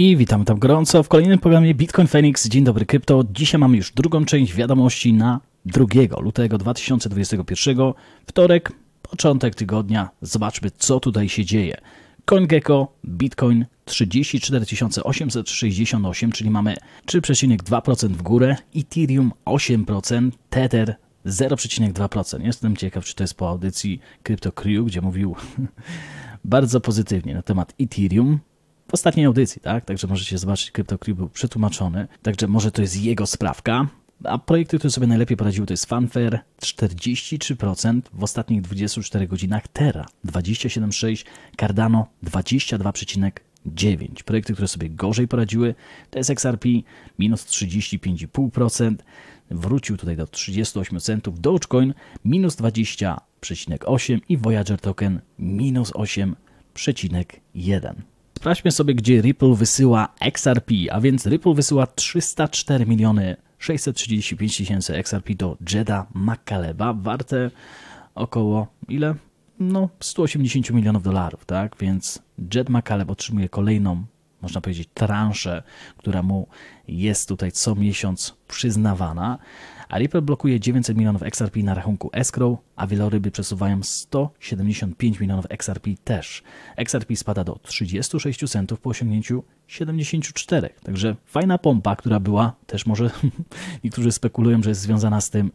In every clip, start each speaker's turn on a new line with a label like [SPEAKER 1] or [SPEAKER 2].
[SPEAKER 1] i witamy tam gorąco w kolejnym programie Bitcoin Phoenix. Dzień dobry krypto. Dzisiaj mamy już drugą część wiadomości na 2 lutego 2021, wtorek, początek tygodnia. Zobaczmy co tutaj się dzieje. CoinGecko, Bitcoin 34 868, czyli mamy 3,2% w górę, Ethereum 8%, Tether 0,2%. Jestem ciekaw, czy to jest po audycji Crypto gdzie mówił bardzo pozytywnie na temat Ethereum w ostatniej audycji, tak? Także możecie zobaczyć, CryptoClip był przetłumaczony, także może to jest jego sprawka. A projekty, które sobie najlepiej poradziły, to jest Fanfare 43% w ostatnich 24 godzinach, Terra 27,6%, Cardano 22,9%. Projekty, które sobie gorzej poradziły, to jest XRP minus 35,5%, wrócił tutaj do 38 centów, Dogecoin minus 20,8% i Voyager Token minus 8,1%. Sprawdźmy sobie, gdzie Ripple wysyła XRP, a więc Ripple wysyła 304 miliony 635 tysięcy XRP do Jeda Makaleba, warte około ile? No 180 milionów dolarów, tak? Więc Jed Makaleb otrzymuje kolejną można powiedzieć, transzę, która mu jest tutaj co miesiąc przyznawana. A Ripple blokuje 900 milionów XRP na rachunku escrow, a wieloryby przesuwają 175 milionów XRP też. XRP spada do 36 centów po osiągnięciu 74. Także fajna pompa, która była też może niektórzy spekulują, że jest związana z tym,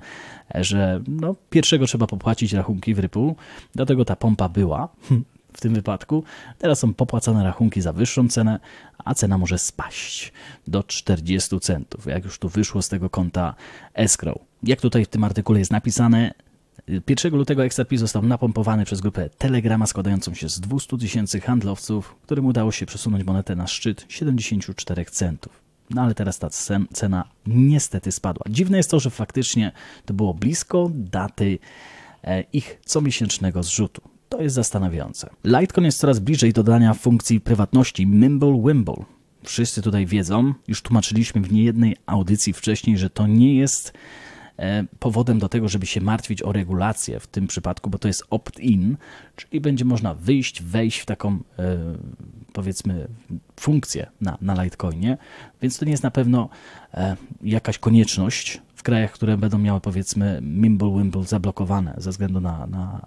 [SPEAKER 1] że no, pierwszego trzeba popłacić rachunki w Ripple, dlatego ta pompa była. w tym wypadku. Teraz są popłacane rachunki za wyższą cenę, a cena może spaść do 40 centów, jak już tu wyszło z tego konta escrow. Jak tutaj w tym artykule jest napisane, 1 lutego Exapis został napompowany przez grupę Telegrama składającą się z 200 tysięcy handlowców, którym udało się przesunąć monetę na szczyt 74 centów. No ale teraz ta cena niestety spadła. Dziwne jest to, że faktycznie to było blisko daty e, ich comiesięcznego zrzutu. To jest zastanawiające. Litecoin jest coraz bliżej dodania funkcji prywatności Mimble-Wimble. Wszyscy tutaj wiedzą, już tłumaczyliśmy w niejednej audycji wcześniej, że to nie jest e, powodem do tego, żeby się martwić o regulację w tym przypadku, bo to jest opt-in, czyli będzie można wyjść, wejść w taką e, powiedzmy funkcję na, na Litecoinie, więc to nie jest na pewno e, jakaś konieczność w krajach, które będą miały powiedzmy Mimble Wimble zablokowane ze względu na, na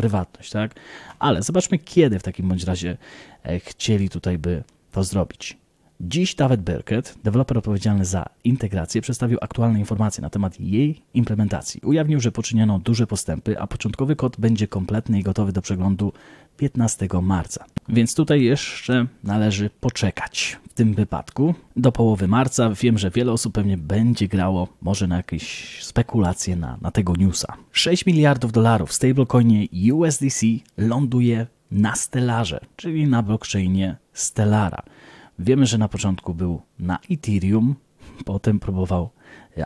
[SPEAKER 1] prywatność, tak? Ale zobaczmy, kiedy w takim bądź razie e, chcieli tutaj by to zrobić. Dziś David Birkett, deweloper odpowiedzialny za integrację, przedstawił aktualne informacje na temat jej implementacji. Ujawnił, że poczyniono duże postępy, a początkowy kod będzie kompletny i gotowy do przeglądu 15 marca. Więc tutaj jeszcze należy poczekać w tym wypadku. Do połowy marca wiem, że wiele osób pewnie będzie grało może na jakieś spekulacje na, na tego newsa. 6 miliardów dolarów w stablecoinie USDC ląduje na Stellarze, czyli na blockchainie Stellara. Wiemy, że na początku był na Ethereum, potem próbował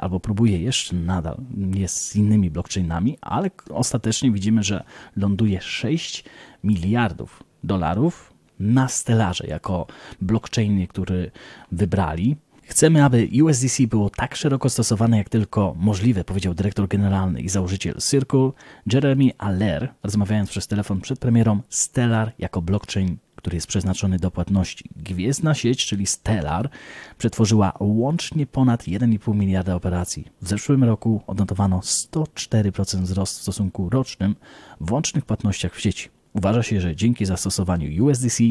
[SPEAKER 1] albo próbuje jeszcze nadal, jest z innymi blockchainami, ale ostatecznie widzimy, że ląduje 6 miliardów dolarów na Stellarze jako blockchain, który wybrali. Chcemy, aby USDC było tak szeroko stosowane jak tylko możliwe, powiedział dyrektor generalny i założyciel Circle Jeremy Aller, rozmawiając przez telefon przed premierą Stellar jako blockchain który jest przeznaczony do płatności. Gwiezdna sieć, czyli Stellar, przetworzyła łącznie ponad 1,5 miliarda operacji. W zeszłym roku odnotowano 104% wzrost w stosunku rocznym w łącznych płatnościach w sieci. Uważa się, że dzięki zastosowaniu USDC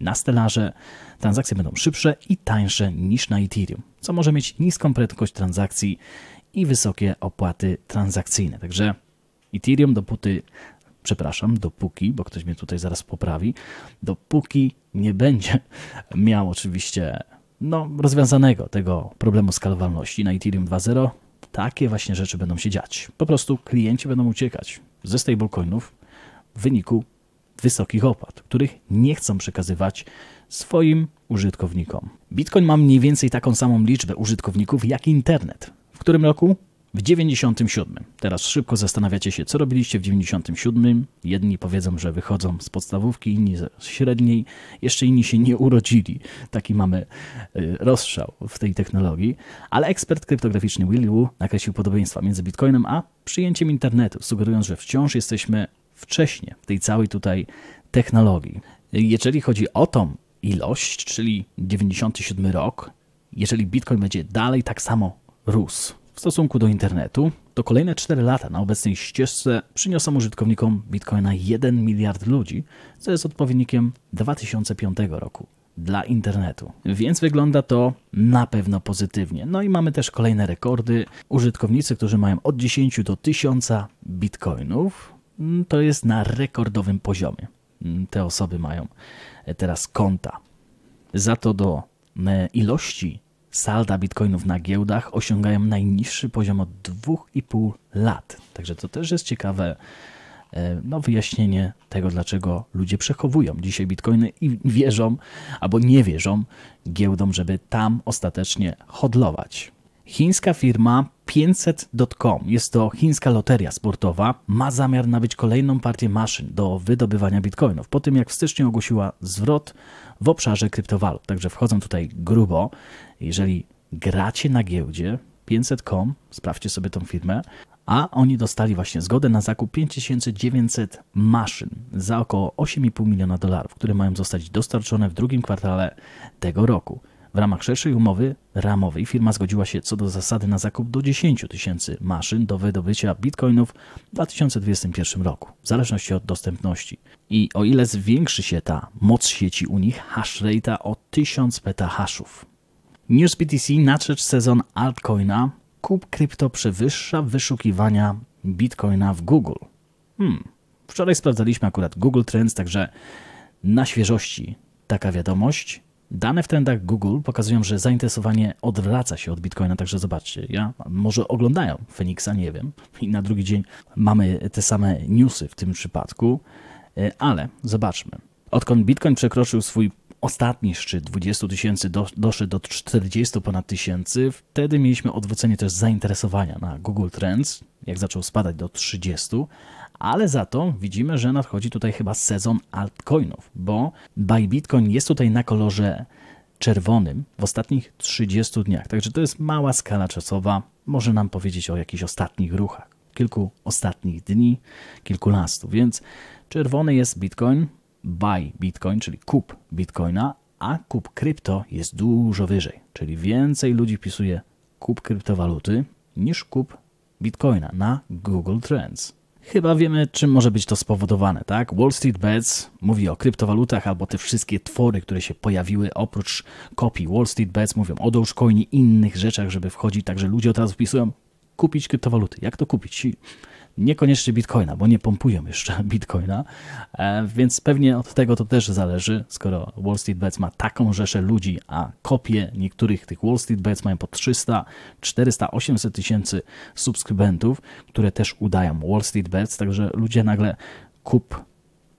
[SPEAKER 1] na Stellarze transakcje będą szybsze i tańsze niż na Ethereum, co może mieć niską prędkość transakcji i wysokie opłaty transakcyjne. Także Ethereum, dopóty przepraszam, dopóki, bo ktoś mnie tutaj zaraz poprawi, dopóki nie będzie miał oczywiście no, rozwiązanego tego problemu skalowalności na Ethereum 2.0, takie właśnie rzeczy będą się dziać. Po prostu klienci będą uciekać ze stablecoinów w wyniku wysokich opłat, których nie chcą przekazywać swoim użytkownikom. Bitcoin ma mniej więcej taką samą liczbę użytkowników jak internet. W którym roku? W 97. Teraz szybko zastanawiacie się, co robiliście w 97. Jedni powiedzą, że wychodzą z podstawówki, inni ze średniej, jeszcze inni się nie urodzili. Taki mamy y, rozstrzał w tej technologii. Ale ekspert kryptograficzny Willy Wu nakreślił podobieństwa między Bitcoinem a przyjęciem internetu, sugerując, że wciąż jesteśmy wcześnie w tej całej tutaj technologii. Jeżeli chodzi o tą ilość, czyli 97 rok, jeżeli Bitcoin będzie dalej tak samo rósł, w stosunku do internetu, to kolejne 4 lata na obecnej ścieżce przyniosą użytkownikom Bitcoina 1 miliard ludzi, co jest odpowiednikiem 2005 roku dla internetu. Więc wygląda to na pewno pozytywnie. No i mamy też kolejne rekordy. Użytkownicy, którzy mają od 10 do 1000 bitcoinów, mm, to jest na rekordowym poziomie. Mm, te osoby mają teraz konta. Za to do mm, ilości salda bitcoinów na giełdach osiągają najniższy poziom od 2,5 lat. Także to też jest ciekawe e, no, wyjaśnienie tego, dlaczego ludzie przechowują dzisiaj bitcoiny i wierzą albo nie wierzą giełdom, żeby tam ostatecznie hodlować. Chińska firma 500.com, jest to chińska loteria sportowa, ma zamiar nabyć kolejną partię maszyn do wydobywania bitcoinów, po tym jak w styczniu ogłosiła zwrot w obszarze kryptowalut. Także wchodzą tutaj grubo. Jeżeli gracie na giełdzie 500.com, sprawdźcie sobie tą firmę, a oni dostali właśnie zgodę na zakup 5900 maszyn za około 8,5 miliona dolarów, które mają zostać dostarczone w drugim kwartale tego roku. W ramach szerszej umowy ramowej firma zgodziła się co do zasady na zakup do 10 tysięcy maszyn do wydobycia bitcoinów w 2021 roku, w zależności od dostępności. I o ile zwiększy się ta moc sieci u nich, hash rate o 1000 petahashów. News BTC na rzecz sezon altcoina. Kup krypto przewyższa wyszukiwania bitcoina w Google. Hmm. Wczoraj sprawdzaliśmy akurat Google Trends, także na świeżości taka wiadomość. Dane w trendach Google pokazują, że zainteresowanie odwraca się od Bitcoina, także zobaczcie, ja może oglądają Phoenixa, nie wiem, i na drugi dzień mamy te same newsy w tym przypadku, e, ale zobaczmy. Odkąd Bitcoin przekroczył swój ostatni szczyt 20 tysięcy doszedł do 40 ponad tysięcy, wtedy mieliśmy odwrócenie też zainteresowania na Google Trends, jak zaczął spadać do 30, ale za to widzimy, że nadchodzi tutaj chyba sezon altcoinów, bo buy Bitcoin jest tutaj na kolorze czerwonym w ostatnich 30 dniach. Także to jest mała skala czasowa, może nam powiedzieć o jakichś ostatnich ruchach, kilku ostatnich dni, kilkunastu. Więc czerwony jest Bitcoin, buy Bitcoin, czyli kup Bitcoina, a kup krypto jest dużo wyżej, czyli więcej ludzi pisuje kup kryptowaluty niż kup Bitcoina na Google Trends. Chyba wiemy, czym może być to spowodowane, tak? Wall Street Bets mówi o kryptowalutach albo te wszystkie twory, które się pojawiły oprócz kopii. Wall Street Bets mówią o Dogecoinie, innych rzeczach, żeby wchodzić, także ludzie od razu wpisują kupić kryptowaluty. Jak to kupić? Niekoniecznie bitcoina, bo nie pompują jeszcze bitcoina, e, więc pewnie od tego to też zależy, skoro Wall Street Bets ma taką rzeszę ludzi, a kopie niektórych tych Wall Street Bets mają po 300, 400, 800 tysięcy subskrybentów, które też udają Wall Street Bets, także ludzie nagle kup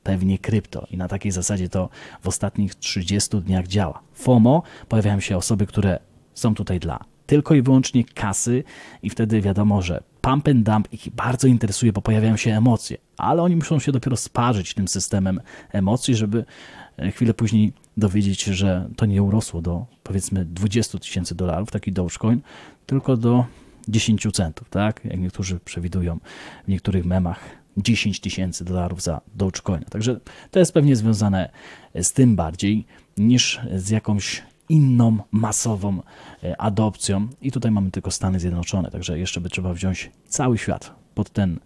[SPEAKER 1] pewnie krypto. I na takiej zasadzie to w ostatnich 30 dniach działa. FOMO pojawiają się osoby, które są tutaj dla tylko i wyłącznie kasy, i wtedy wiadomo, że pump and dump ich bardzo interesuje, bo pojawiają się emocje, ale oni muszą się dopiero sparzyć tym systemem emocji, żeby e, chwilę później dowiedzieć się, że to nie urosło do powiedzmy 20 tysięcy dolarów, taki Dogecoin, tylko do 10 centów, tak? Jak niektórzy przewidują w niektórych memach 10 tysięcy dolarów za Dogecoin. Także to jest pewnie związane z tym bardziej niż z jakąś inną masową e, adopcją. I tutaj mamy tylko Stany Zjednoczone, także jeszcze by trzeba wziąć cały świat pod ten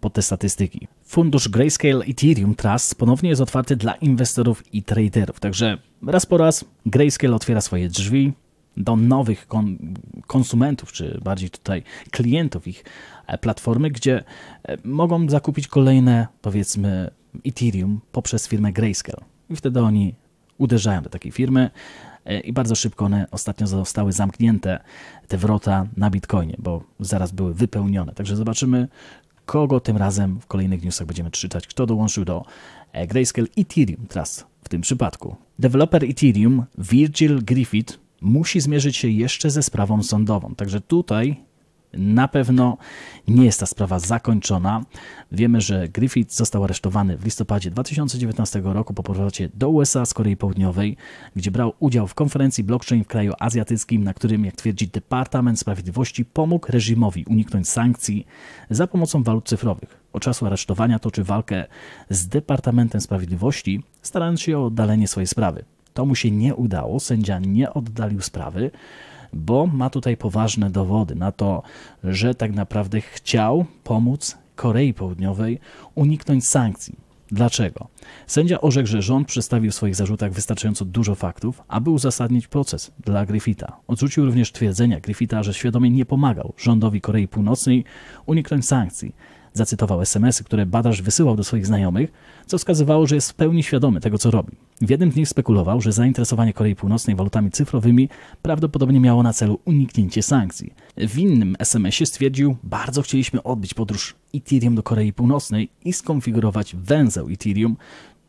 [SPEAKER 1] pod te statystyki. Fundusz Grayscale Ethereum Trust ponownie jest otwarty dla inwestorów i traderów. Także raz po raz Grayscale otwiera swoje drzwi do nowych konsumentów, czy bardziej tutaj klientów ich e, platformy, gdzie e, mogą zakupić kolejne, powiedzmy, Ethereum poprzez firmę Grayscale. I wtedy oni uderzają do takiej firmy, E, i bardzo szybko one ostatnio zostały zamknięte, te wrota na Bitcoinie, bo zaraz były wypełnione. Także zobaczymy, kogo tym razem w kolejnych newsach będziemy czytać, kto dołączył do e, Grayscale Ethereum Trust w tym przypadku. Deweloper Ethereum Virgil Griffith musi zmierzyć się jeszcze ze sprawą sądową, także tutaj na pewno nie jest ta sprawa zakończona. Wiemy, że Griffith został aresztowany w listopadzie 2019 roku po powrocie do USA z Korei Południowej, gdzie brał udział w konferencji blockchain w kraju azjatyckim, na którym, jak twierdzi Departament Sprawiedliwości, pomógł reżimowi uniknąć sankcji za pomocą walut cyfrowych. Od czasu aresztowania toczy walkę z Departamentem Sprawiedliwości, starając się o oddalenie swojej sprawy. To mu się nie udało, sędzia nie oddalił sprawy bo ma tutaj poważne dowody na to, że tak naprawdę chciał pomóc Korei Południowej uniknąć sankcji. Dlaczego? Sędzia orzekł, że rząd przedstawił w swoich zarzutach wystarczająco dużo faktów, aby uzasadnić proces dla Griffitha. Odrzucił również twierdzenia Griffitha, że świadomie nie pomagał rządowi Korei Północnej uniknąć sankcji. Zacytował SMS-y, które badacz wysyłał do swoich znajomych, co wskazywało, że jest w pełni świadomy tego, co robi. W jednym z nich spekulował, że zainteresowanie Korei Północnej walutami cyfrowymi prawdopodobnie miało na celu uniknięcie sankcji. W innym SMS-ie stwierdził, bardzo chcieliśmy odbić podróż Ethereum do Korei Północnej i skonfigurować węzeł Ethereum,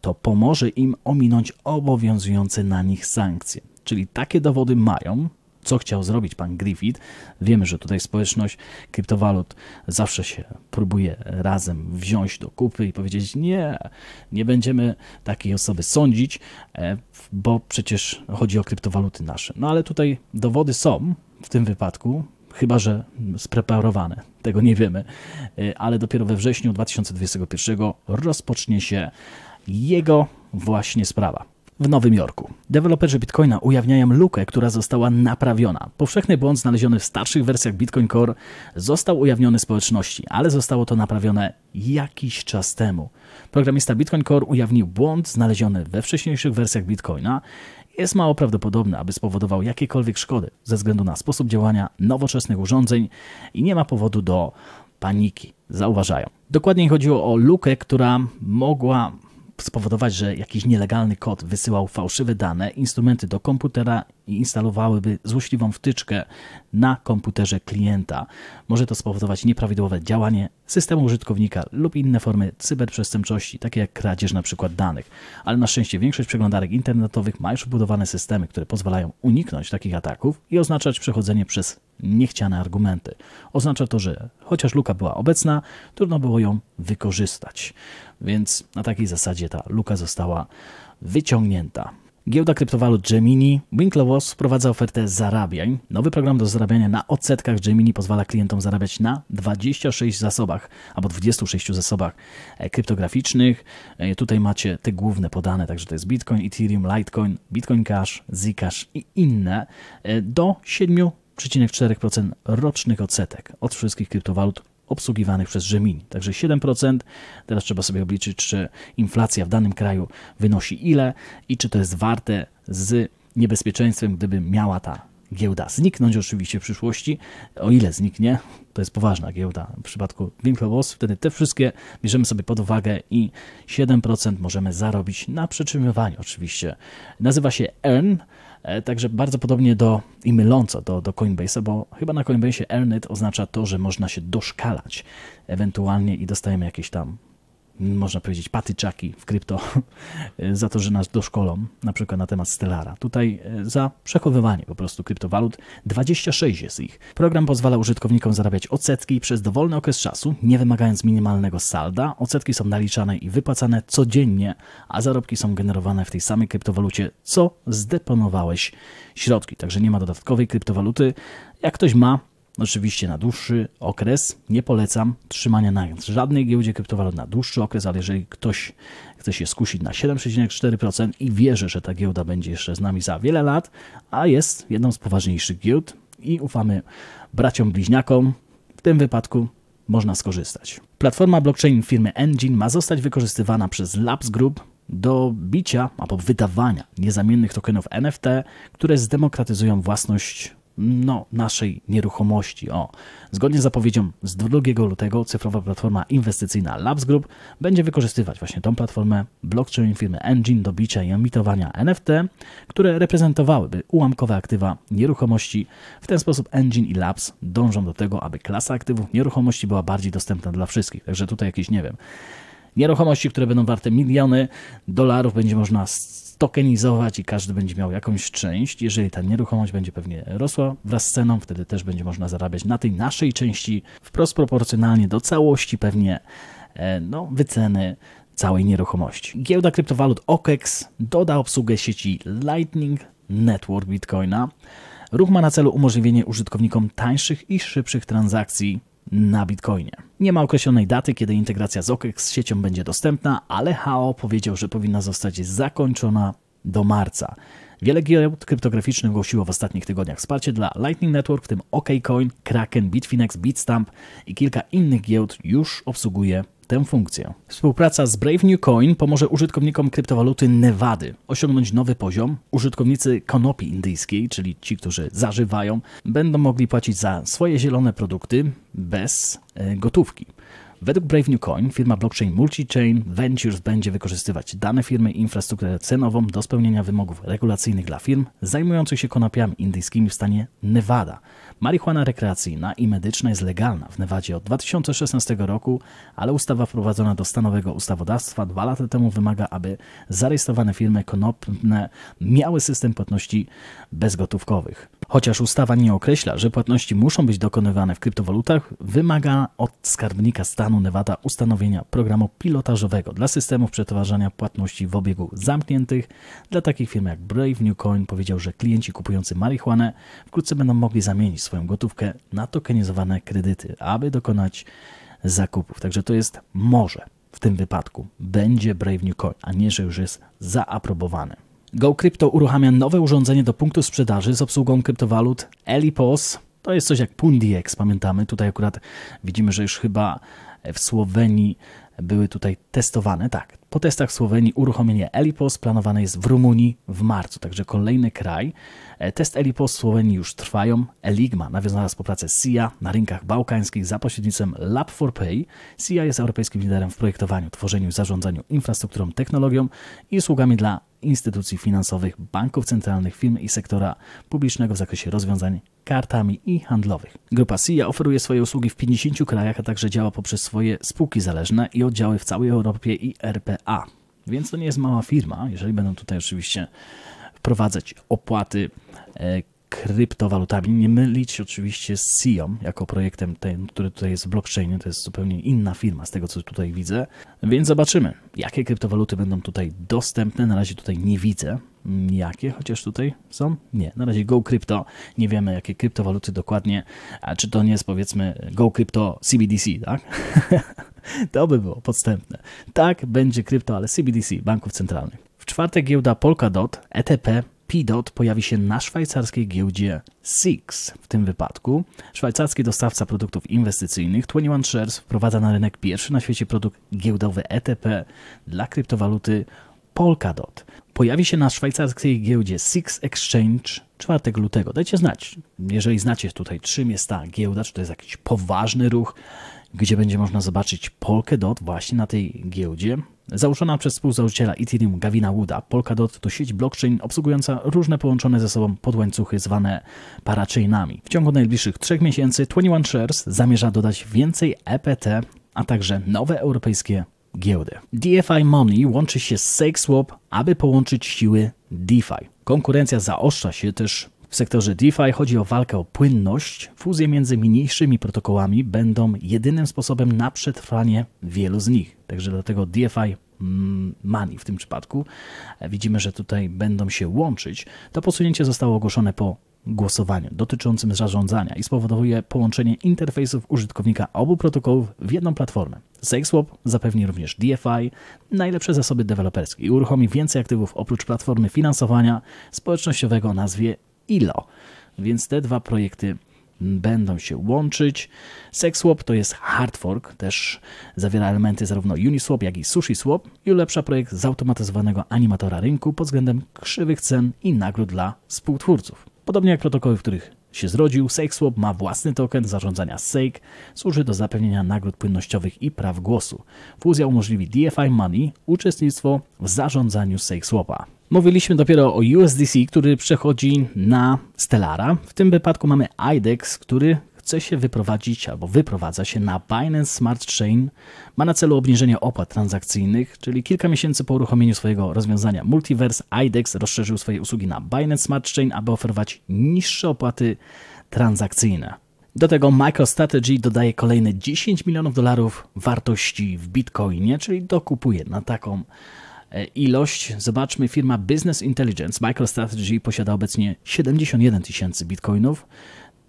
[SPEAKER 1] to pomoże im ominąć obowiązujące na nich sankcje. Czyli takie dowody mają, co chciał zrobić pan Griffith. Wiemy, że tutaj społeczność kryptowalut zawsze się próbuje razem wziąć do kupy i powiedzieć: Nie, nie będziemy takiej osoby sądzić, e, bo przecież chodzi o kryptowaluty nasze. No ale tutaj dowody są w tym wypadku chyba że spreparowane. Tego nie wiemy, e, ale dopiero we wrześniu 2021 rozpocznie się jego właśnie sprawa w Nowym Jorku. Deweloperzy Bitcoina ujawniają lukę, która została naprawiona. Powszechny błąd znaleziony w starszych wersjach Bitcoin Core został ujawniony społeczności, ale zostało to naprawione jakiś czas temu. Programista Bitcoin Core ujawnił błąd znaleziony we wcześniejszych wersjach Bitcoina. Jest mało prawdopodobne, aby spowodował jakiekolwiek szkody ze względu na sposób działania nowoczesnych urządzeń i nie ma powodu do paniki, zauważają. Dokładniej chodziło o lukę, która mogła spowodować, że jakiś nielegalny kod wysyłał fałszywe dane, instrumenty do komputera i instalowałyby złośliwą wtyczkę na komputerze klienta. Może to spowodować nieprawidłowe działanie systemu użytkownika lub inne formy cyberprzestępczości, takie jak kradzież na przykład danych. Ale na szczęście większość przeglądarek internetowych ma już wbudowane systemy, które pozwalają uniknąć takich ataków i oznaczać przechodzenie przez niechciane argumenty. Oznacza to, że chociaż luka była obecna, trudno było ją wykorzystać. Więc na takiej zasadzie ta luka została wyciągnięta. Giełda kryptowalut Gemini. Winklevoss wprowadza ofertę zarabiań. Nowy program do zarabiania na odsetkach Gemini pozwala klientom zarabiać na 26 zasobach albo 26 zasobach kryptograficznych. E, tutaj macie te główne podane, także to jest Bitcoin, Ethereum, Litecoin, Bitcoin Cash, Zcash i inne e, do 7 7,4% rocznych odsetek od wszystkich kryptowalut obsługiwanych przez Rzemini. Także 7%. Teraz trzeba sobie obliczyć, czy inflacja w danym kraju wynosi ile i czy to jest warte z niebezpieczeństwem, gdyby miała ta giełda zniknąć oczywiście w przyszłości. O ile zniknie, to jest poważna giełda. W przypadku Winklevoss wtedy te wszystkie bierzemy sobie pod uwagę i 7% możemy zarobić na przetrzymywaniu oczywiście. Nazywa się Earn, e, także bardzo podobnie do i myląco do, do Coinbase'a, bo chyba na Coinbase'ie Earn oznacza to, że można się doszkalać ewentualnie i dostajemy jakieś tam można powiedzieć, patyczaki w krypto za to, że nas doszkolą, na przykład na temat Stellara. Tutaj e, za przechowywanie po prostu kryptowalut. 26 jest ich. Program pozwala użytkownikom zarabiać odsetki przez dowolny okres czasu, nie wymagając minimalnego salda. Odsetki są naliczane i wypłacane codziennie, a zarobki są generowane w tej samej kryptowalucie, co zdeponowałeś środki. Także nie ma dodatkowej kryptowaluty. Jak ktoś ma, Oczywiście na dłuższy okres nie polecam trzymania na żadnej giełdzie kryptowalut na dłuższy okres, ale jeżeli ktoś chce się skusić na 7,4% i wierzy, że ta giełda będzie jeszcze z nami za wiele lat, a jest jedną z poważniejszych giełd i ufamy braciom bliźniakom, w tym wypadku można skorzystać. Platforma blockchain firmy Engine ma zostać wykorzystywana przez Labs Group do bicia albo wydawania niezamiennych tokenów NFT, które zdemokratyzują własność no, naszej nieruchomości. O. Zgodnie z zapowiedzią z 2 lutego cyfrowa platforma inwestycyjna Labs Group będzie wykorzystywać właśnie tą platformę blockchain firmy Engine do bicia i emitowania NFT, które reprezentowałyby ułamkowe aktywa nieruchomości. W ten sposób Engine i Labs dążą do tego, aby klasa aktywów nieruchomości była bardziej dostępna dla wszystkich. Także tutaj jakieś, nie wiem, nieruchomości, które będą warte miliony dolarów, będzie można tokenizować i każdy będzie miał jakąś część. Jeżeli ta nieruchomość będzie pewnie rosła wraz z ceną, wtedy też będzie można zarabiać na tej naszej części wprost proporcjonalnie do całości pewnie e, no, wyceny całej nieruchomości. Giełda kryptowalut OKEX doda obsługę sieci Lightning Network Bitcoina. Ruch ma na celu umożliwienie użytkownikom tańszych i szybszych transakcji na Bitcoinie. Nie ma określonej daty, kiedy integracja z OKEX z siecią będzie dostępna, ale HAO powiedział, że powinna zostać zakończona do marca. Wiele giełd kryptograficznych głosiło w ostatnich tygodniach wsparcie dla Lightning Network, w tym OKCoin, e Kraken, Bitfinex, Bitstamp i kilka innych giełd już obsługuje tę funkcję. Współpraca z Brave New Coin pomoże użytkownikom kryptowaluty Nevady osiągnąć nowy poziom. Użytkownicy konopi indyjskiej, czyli ci, którzy zażywają, będą mogli płacić za swoje zielone produkty bez e, gotówki. Według Brave New Coin firma blockchain Multichain Ventures będzie wykorzystywać dane firmy i infrastrukturę cenową do spełnienia wymogów regulacyjnych dla firm zajmujących się konopiami indyjskimi w stanie Nevada. Marihuana rekreacyjna i medyczna jest legalna w Nevadzie od 2016 roku, ale ustawa wprowadzona do stanowego ustawodawstwa dwa lata temu wymaga, aby zarejestrowane firmy konopne miały system płatności bezgotówkowych. Chociaż ustawa nie określa, że płatności muszą być dokonywane w kryptowalutach, wymaga od skarbnika stanu Nevada ustanowienia programu pilotażowego dla systemów przetwarzania płatności w obiegu zamkniętych. Dla takich firm jak Brave New Coin powiedział, że klienci kupujący marihuanę wkrótce będą mogli zamienić swoją gotówkę na tokenizowane kredyty, aby dokonać zakupów. Także to jest może w tym wypadku będzie Brave New Coin, a nie, że już jest zaaprobowany. GoCrypto uruchamia nowe urządzenie do punktu sprzedaży z obsługą kryptowalut Elipos. To jest coś jak Pundiex, pamiętamy. Tutaj akurat widzimy, że już chyba w Słowenii były tutaj testowane. Tak, po testach Słowenii uruchomienie Elipos planowane jest w Rumunii w marcu, także kolejny kraj. E, test Elipos w Słowenii już trwają. Eligma nawiązana współpracę SIA na rynkach bałkańskich za pośrednictwem Lab4Pay. SIA jest europejskim liderem w projektowaniu, tworzeniu i zarządzaniu infrastrukturą, technologią i usługami dla instytucji finansowych, banków centralnych, firm i sektora publicznego w zakresie rozwiązań kartami i handlowych. Grupa SIA oferuje swoje usługi w 50 krajach, a także działa poprzez swoje spółki zależne i oddziały w całej Europie i RP SA, więc to nie jest mała firma. Jeżeli będą tutaj oczywiście wprowadzać opłaty e, kryptowalutami, nie mylić oczywiście z SIOM e jako projektem, ten, który tutaj jest w blockchainie, to jest zupełnie inna firma z tego, co tutaj widzę. Więc zobaczymy, jakie kryptowaluty będą tutaj dostępne. Na razie tutaj nie widzę, jakie chociaż tutaj są? Nie, na razie GoCrypto, nie wiemy jakie kryptowaluty dokładnie, A czy to nie jest powiedzmy GoCrypto CBDC, tak? To by było podstępne. Tak będzie krypto, ale CBDC, banków centralnych. W czwartek giełda Polkadot, ETP, PDOT pojawi się na szwajcarskiej giełdzie SIX. W tym wypadku szwajcarski dostawca produktów inwestycyjnych 21 Shares wprowadza na rynek pierwszy na świecie produkt giełdowy ETP dla kryptowaluty Polkadot. Pojawi się na szwajcarskiej giełdzie Six Exchange 4 lutego. Dajcie znać, jeżeli znacie tutaj czym jest ta giełda, czy to jest jakiś poważny ruch, gdzie będzie można zobaczyć Polkadot właśnie na tej giełdzie. Założona przez współzałożyciela Ethereum Gavina Wooda, Polkadot to sieć blockchain obsługująca różne połączone ze sobą podłańcuchy zwane parachainami. W ciągu najbliższych trzech miesięcy 21 Shares zamierza dodać więcej EPT, a także nowe europejskie giełdy. DeFi Money łączy się z SegSwap, aby połączyć siły DeFi. Konkurencja zaostrza się też w sektorze DeFi chodzi o walkę o płynność. Fuzje między mniejszymi protokołami będą jedynym sposobem na przetrwanie wielu z nich. Także dlatego DeFi mm, Money w tym przypadku widzimy, że tutaj będą się łączyć. To posunięcie zostało ogłoszone po głosowaniu dotyczącym zarządzania i spowoduje połączenie interfejsów użytkownika obu protokołów w jedną platformę. SafeSwap zapewni również DeFi, najlepsze zasoby deweloperskie i uruchomi więcej aktywów oprócz platformy finansowania społecznościowego o nazwie ILO. Więc te dwa projekty będą się łączyć. SexSwap to jest hard fork, też zawiera elementy zarówno Uniswap, jak i SushiSwap i ulepsza projekt zautomatyzowanego animatora rynku pod względem krzywych cen i nagród dla współtwórców. Podobnie jak protokoły, w których się zrodził, SexSwap, ma własny token zarządzania Sake, służy do zapewnienia nagród płynnościowych i praw głosu. Fuzja umożliwi DeFi Money uczestnictwo w zarządzaniu SexSwap'a. Mówiliśmy dopiero o USDC, który przechodzi na Stellara. W tym wypadku mamy IDEX, który chce się wyprowadzić albo wyprowadza się na Binance Smart Chain. Ma na celu obniżenie opłat transakcyjnych, czyli kilka miesięcy po uruchomieniu swojego rozwiązania Multiverse, IDEX rozszerzył swoje usługi na Binance Smart Chain, aby oferować niższe opłaty transakcyjne. Do tego MicroStrategy dodaje kolejne 10 milionów dolarów wartości w Bitcoinie, czyli dokupuje na taką E, ilość. Zobaczmy, firma Business Intelligence MicroStrategy posiada obecnie 71 tysięcy bitcoinów,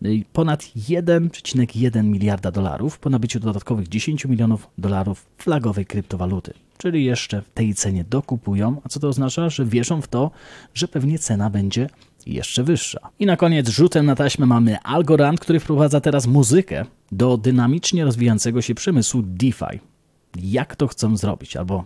[SPEAKER 1] e, ponad 1,1 miliarda dolarów po nabyciu dodatkowych 10 milionów dolarów flagowej kryptowaluty. Czyli jeszcze w tej cenie dokupują, a co to oznacza, że wierzą w to, że pewnie cena będzie jeszcze wyższa. I na koniec rzutem na taśmę mamy Algorand, który wprowadza teraz muzykę do dynamicznie rozwijającego się przemysłu DeFi. Jak to chcą zrobić, albo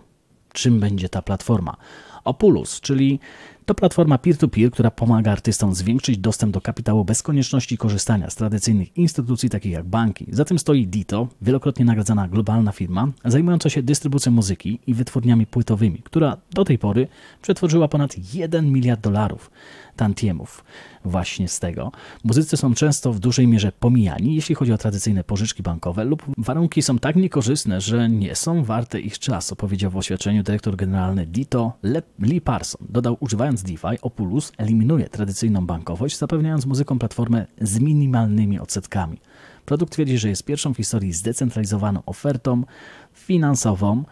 [SPEAKER 1] czym będzie ta platforma. Opulus, czyli to platforma peer-to-peer, -peer, która pomaga artystom zwiększyć dostęp do kapitału bez konieczności korzystania z tradycyjnych instytucji takich jak banki. Za tym stoi Dito, wielokrotnie nagradzana globalna firma zajmująca się dystrybucją muzyki i wytwórniami płytowymi, która do tej pory przetworzyła ponad 1 miliard dolarów tantiemów właśnie z tego. Muzycy są często w dużej mierze pomijani, jeśli chodzi o tradycyjne pożyczki bankowe lub warunki są tak niekorzystne, że nie są warte ich czasu, powiedział w oświadczeniu dyrektor generalny Dito Lep Lee Parson dodał, używając DeFi, Opulus eliminuje tradycyjną bankowość, zapewniając muzykom platformę z minimalnymi odsetkami. Produkt twierdzi, że jest pierwszą w historii zdecentralizowaną ofertą finansową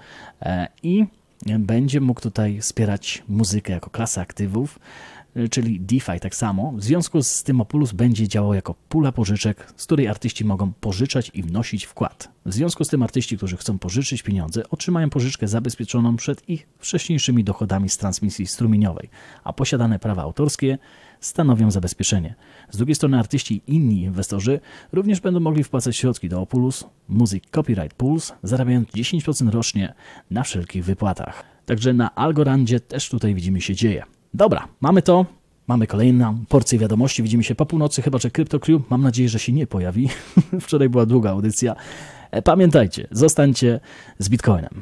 [SPEAKER 1] e, i będzie mógł tutaj wspierać muzykę jako klasę aktywów Y, czyli DeFi tak samo. W związku z tym Opulus będzie działał jako pula pożyczek, z której artyści mogą pożyczać i wnosić wkład. W związku z tym artyści, którzy chcą pożyczyć pieniądze, otrzymają pożyczkę zabezpieczoną przed ich wcześniejszymi dochodami z transmisji strumieniowej, a posiadane prawa autorskie stanowią zabezpieczenie. Z drugiej strony artyści i inni inwestorzy również będą mogli wpłacać środki do Opulus Music Copyright Pools, zarabiając 10% rocznie na wszelkich wypłatach. Także na Algorandzie też tutaj widzimy się dzieje. Dobra, mamy to. Mamy kolejną porcję wiadomości. Widzimy się po północy, chyba że Crypto Mam nadzieję, że się nie pojawi. Wczoraj była długa audycja. E, pamiętajcie, zostańcie z Bitcoinem.